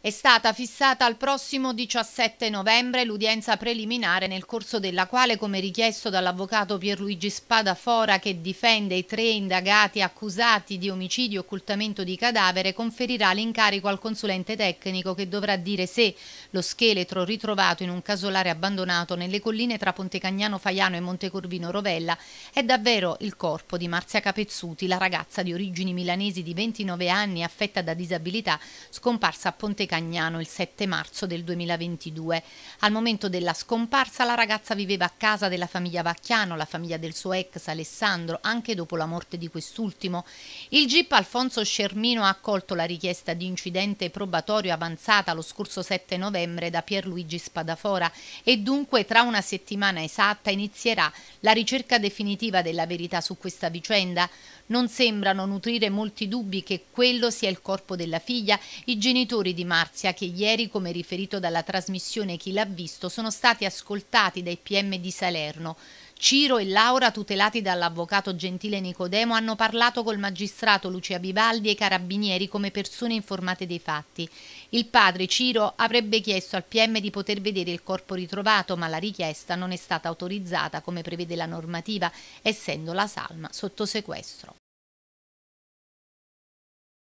È stata fissata al prossimo 17 novembre l'udienza preliminare nel corso della quale, come richiesto dall'avvocato Pierluigi Spadafora che difende i tre indagati accusati di omicidio e occultamento di cadavere, conferirà l'incarico al consulente tecnico che dovrà dire se lo scheletro ritrovato in un casolare abbandonato nelle colline tra Pontecagnano Faiano e Montecorvino Rovella è davvero il corpo di Marzia Capezzuti, la ragazza di origini milanesi di 29 anni affetta da disabilità scomparsa a Pontecagnano Cagnano il 7 marzo del 2022. Al momento della scomparsa la ragazza viveva a casa della famiglia Vacchiano, la famiglia del suo ex Alessandro, anche dopo la morte di quest'ultimo. Il GIP Alfonso Scermino ha accolto la richiesta di incidente probatorio avanzata lo scorso 7 novembre da Pierluigi Spadafora e dunque tra una settimana esatta inizierà la ricerca definitiva della verità su questa vicenda. Non sembrano nutrire molti dubbi che quello sia il corpo della figlia, i genitori di Mario Marzia che ieri, come riferito dalla trasmissione Chi l'ha visto, sono stati ascoltati dai PM di Salerno. Ciro e Laura, tutelati dall'avvocato Gentile Nicodemo, hanno parlato col magistrato Lucia Bivaldi e i carabinieri come persone informate dei fatti. Il padre Ciro avrebbe chiesto al PM di poter vedere il corpo ritrovato, ma la richiesta non è stata autorizzata come prevede la normativa, essendo la salma sotto sequestro.